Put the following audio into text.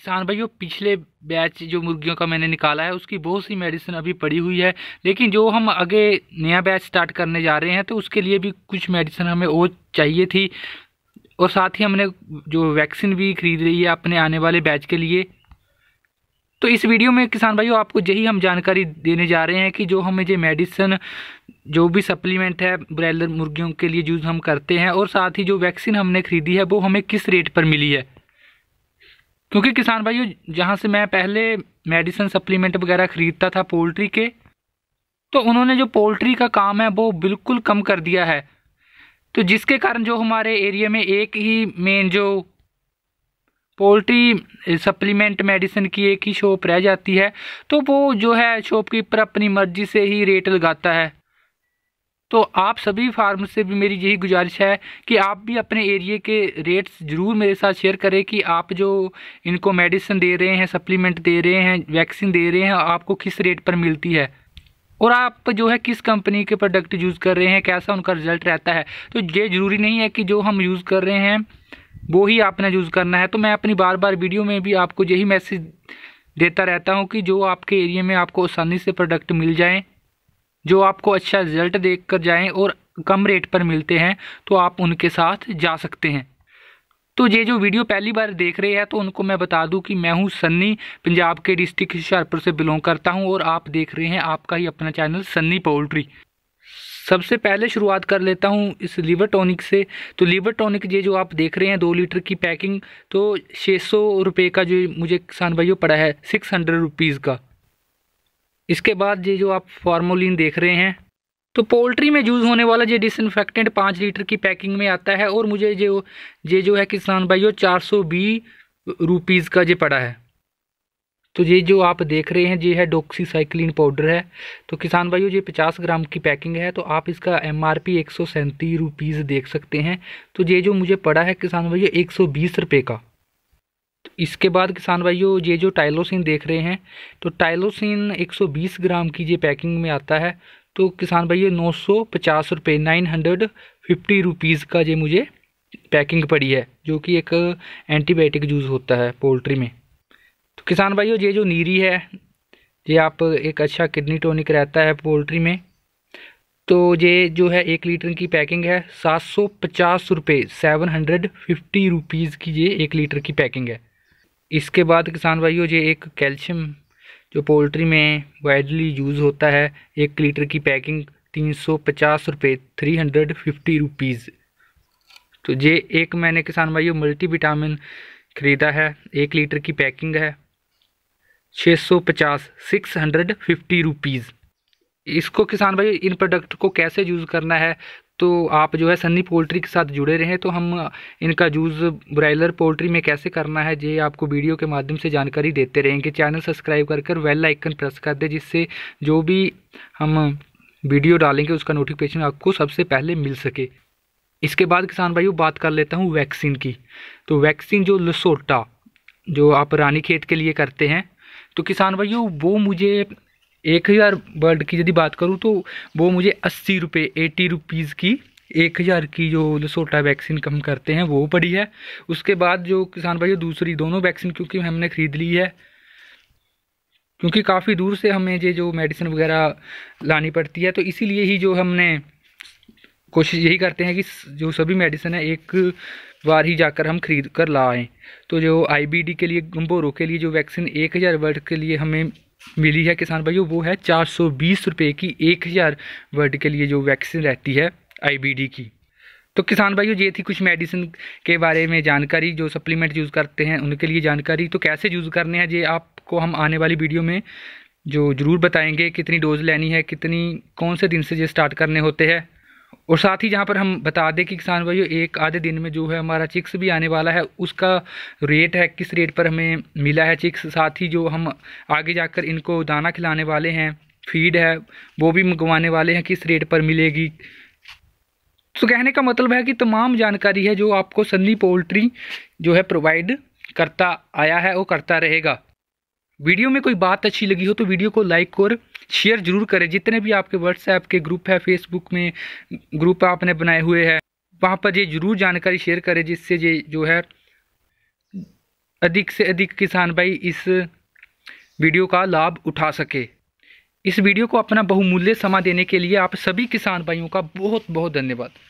किसान भाइयों पिछले बैच जो मुर्गियों का मैंने निकाला है उसकी बहुत सी मेडिसिन अभी पड़ी हुई है लेकिन जो हम आगे नया बैच स्टार्ट करने जा रहे हैं तो उसके लिए भी कुछ मेडिसिन हमें और चाहिए थी और साथ ही हमने जो वैक्सीन भी खरीद रही है अपने आने वाले बैच के लिए तो इस वीडियो में किसान भाइयों आपको यही हम जानकारी देने जा रहे हैं कि जो हमें जो मेडिसन जो भी सप्लीमेंट है ब्रैलर मुर्गियों के लिए यूज़ हम करते हैं और साथ ही जो वैक्सीन हमने खरीदी है वो हमें किस रेट पर मिली है क्योंकि किसान भाइयों जहाँ से मैं पहले मेडिसिन सप्लीमेंट वगैरह ख़रीदता था पोल्ट्री के तो उन्होंने जो पोल्ट्री का काम है वो बिल्कुल कम कर दिया है तो जिसके कारण जो हमारे एरिया में एक ही मेन जो पोल्ट्री सप्लीमेंट मेडिसिन की एक ही शॉप रह जाती है तो वो जो है शॉपकीपर अपनी मर्ज़ी से ही रेट लगाता है तो आप सभी फार्म से भी मेरी यही गुजारिश है कि आप भी अपने एरिए के रेट्स ज़रूर मेरे साथ शेयर करें कि आप जो इनको मेडिसिन दे रहे हैं सप्लीमेंट दे रहे हैं वैक्सीन दे रहे हैं आपको किस रेट पर मिलती है और आप जो है किस कंपनी के प्रोडक्ट यूज़ कर रहे हैं कैसा उनका रिजल्ट रहता है तो ये ज़रूरी नहीं है कि जो हम यूज़ कर रहे हैं वो ही आपने यूज़ करना है तो मैं अपनी बार बार वीडियो में भी आपको यही मैसेज देता रहता हूँ कि जो आपके एरिया में आपको आसानी से प्रोडक्ट मिल जाएँ जो आपको अच्छा रिजल्ट देख कर जाएँ और कम रेट पर मिलते हैं तो आप उनके साथ जा सकते हैं तो ये जो वीडियो पहली बार देख रहे हैं तो उनको मैं बता दूं कि मैं हूं सन्नी पंजाब के डिस्ट्रिक्ट हुशियारपुर से बिलोंग करता हूं और आप देख रहे हैं आपका ही अपना चैनल सन्नी पोल्ट्री सबसे पहले शुरुआत कर लेता हूँ इस लीवर टॉनिक से तो लीवर टॉनिक ये जो आप देख रहे हैं दो लीटर की पैकिंग तो छः सौ रुपये का जो मुझे किसान भाइयों पड़ा है सिक्स हंड्रेड रुपीज़ का इसके बाद ये जो आप फार्मोलिन देख रहे हैं तो पोल्ट्री में यूज़ होने वाला ये डिसइनफेक्टेंट पाँच लीटर की पैकिंग में आता है और मुझे जो ये जो है किसान भाइयों चार सौ रुपीज़ का जो पड़ा है तो ये जो आप देख रहे हैं ये है डोक्सीसाइक्लिन पाउडर है तो किसान भाइयों ये पचास ग्राम की पैकिंग है तो आप इसका एम आर पी एक सौ सैंतीस रुपीज़ देख सकते हैं तो ये जो मुझे पड़ा है किसान भाइयों एक सौ बीस रुपये का इसके बाद किसान भाइयों ये जो टाइलोसिन देख रहे हैं तो टाइलोसिन 120 ग्राम की ये पैकिंग में आता है तो किसान भाइयों नौ सौ पचास रुपये नाइन हंड्रेड फिफ्टी रुपीज़ का ये मुझे पैकिंग पड़ी है जो कि एक एंटीबायोटिक यूज़ होता है पोल्ट्री में तो किसान भाइयों ये जो नीरी है ये आप एक अच्छा किडनी टॉनिक रहता है पोल्ट्री में तो ये जो है एक लीटर की पैकिंग है सात सौ पचास रुपये सेवन हंड्रेड फिफ्टी रुपीज़ की ये एक लीटर की पैकिंग है इसके बाद किसान भाइयों ये एक कैल्शियम जो पोल्ट्री में वाइडली यूज़ होता है एक लीटर की पैकिंग तीन सौ पचास रुपये थ्री हंड्रेड फिफ्टी रुपीज़ तो ये एक मैंने किसान भाइयों मल्टी विटामिन ख़रीदा है एक लीटर की पैकिंग है छः सौ पचास सिक्स हंड्रेड फिफ्टी रुपीज़ इसको किसान भाई इन प्रोडक्ट को कैसे यूज़ करना है तो आप जो है सन्नी पोल्ट्री के साथ जुड़े रहें तो हम इनका जूज़ ब्रायलर पोल्ट्री में कैसे करना है ये आपको वीडियो के माध्यम से जानकारी देते रहेंगे चैनल सब्सक्राइब कर कर वेल आइकन प्रेस कर दें जिससे जो भी हम वीडियो डालेंगे उसका नोटिफिकेशन आपको सबसे पहले मिल सके इसके बाद किसान भाइयों बात कर लेता हूँ वैक्सीन की तो वैक्सीन जो लसोटा जो आप रानी खेत के लिए करते हैं तो किसान भाइयों वो मुझे एक हज़ार बर्ड की यदि बात करूँ तो वो मुझे अस्सी रुपये एटी रुपीज़ की एक हज़ार की जो लसोटा वैक्सीन कम करते हैं वो पड़ी है उसके बाद जो किसान भाई दूसरी दोनों वैक्सीन क्योंकि हमने ख़रीद ली है क्योंकि काफ़ी दूर से हमें ये जो मेडिसिन वगैरह लानी पड़ती है तो इसीलिए ही जो हमने कोशिश यही करते हैं कि जो सभी मेडिसिन है एक बार ही जाकर हम खरीद कर लाएँ तो जो आईबीडी के लिए गम्बोरों के लिए जो वैक्सीन एक हज़ार वर्ड के लिए हमें मिली है किसान भाइयों वो है चार सौ बीस रुपये की एक हज़ार वर्ड के लिए जो वैक्सीन रहती है आईबीडी की तो किसान भाइयों ये थी कुछ मेडिसिन के बारे में जानकारी जो सप्लीमेंट यूज़ करते हैं उनके लिए जानकारी तो कैसे यूज़ करने हैं ये आपको हम आने वाली वीडियो में जो ज़रूर बताएंगे कितनी डोज लेनी है कितनी कौन से दिन से ये स्टार्ट करने होते हैं और साथ ही जहाँ पर हम बता दें कि किसान भाइयों एक आधे दिन में जो है हमारा चिक्स भी आने वाला है उसका रेट है किस रेट पर हमें मिला है चिक्स साथ ही जो हम आगे जाकर इनको दाना खिलाने वाले हैं फीड है वो भी मंगवाने वाले हैं किस रेट पर मिलेगी तो कहने का मतलब है कि तमाम जानकारी है जो आपको सन्नी पोल्ट्री जो है प्रोवाइड करता आया है वो करता रहेगा वीडियो में कोई बात अच्छी लगी हो तो वीडियो को लाइक और शेयर जरूर करें जितने भी आपके व्हाट्सएप के ग्रुप है फेसबुक में ग्रुप आपने बनाए हुए हैं वहाँ पर ये जरूर जानकारी शेयर करें जिससे ये जो है अधिक से अधिक किसान भाई इस वीडियो का लाभ उठा सके इस वीडियो को अपना बहुमूल्य समा देने के लिए आप सभी किसान भाइयों का बहुत बहुत धन्यवाद